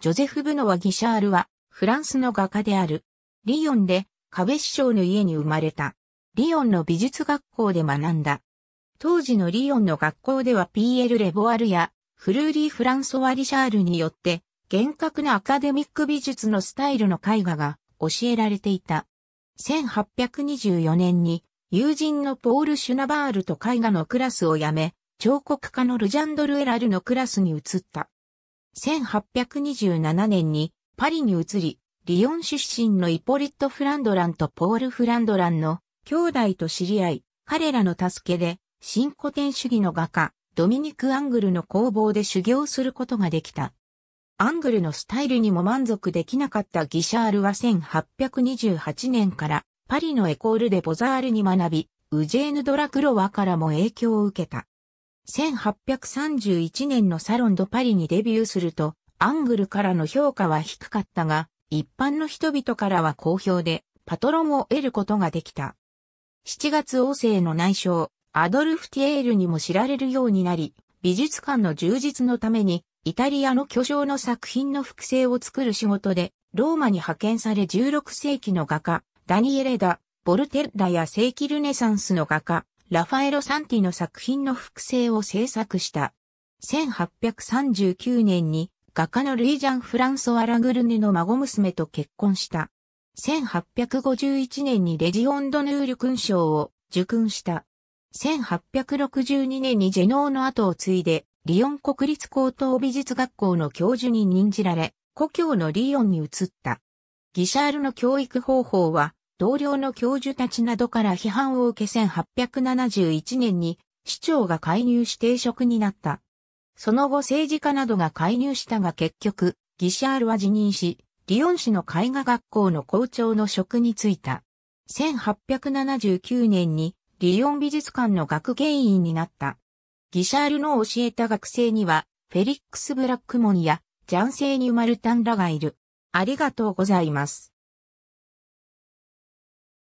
ジョゼフ・ブノワ・ギシャールは、フランスの画家である。リヨンで、壁師匠の家に生まれた。リヨンの美術学校で学んだ。当時のリヨンの学校ではピエール・レボアルや、フルーリー・フランソワ・リシャールによって、厳格なアカデミック美術のスタイルの絵画が教えられていた。1824年に、友人のポール・シュナバールと絵画のクラスを辞め、彫刻家のルジャンドル・エラルのクラスに移った。1827年にパリに移り、リヨン出身のイポリット・フランドランとポール・フランドランの兄弟と知り合い、彼らの助けで、新古典主義の画家、ドミニク・アングルの工房で修行することができた。アングルのスタイルにも満足できなかったギシャールは1828年からパリのエコールでボザールに学び、ウジェーヌ・ドラクロワからも影響を受けた。1831年のサロンドパリにデビューすると、アングルからの評価は低かったが、一般の人々からは好評で、パトロンを得ることができた。7月王政の内相、アドルフ・ティエールにも知られるようになり、美術館の充実のために、イタリアの巨匠の作品の複製を作る仕事で、ローマに派遣され16世紀の画家、ダニエレダ、ボルテッラや世紀ルネサンスの画家、ラファエロ・サンティの作品の複製を制作した。1839年に画家のルイジャン・フランソワ・ラグルヌの孫娘と結婚した。1851年にレジオンド・ヌール勲章を受勲した。1862年にジェノーの後を継いで、リヨン国立高等美術学校の教授に任じられ、故郷のリヨンに移った。ギシャールの教育方法は、同僚の教授たちなどから批判を受け1871年に市長が介入し定職になった。その後政治家などが介入したが結局、ギシャールは辞任し、リヨン市の絵画学校の校長の職に就いた。1879年にリヨン美術館の学芸員になった。ギシャールの教えた学生には、フェリックス・ブラックモンや、ジャンセーニュ・マルタンらがいる。ありがとうございます。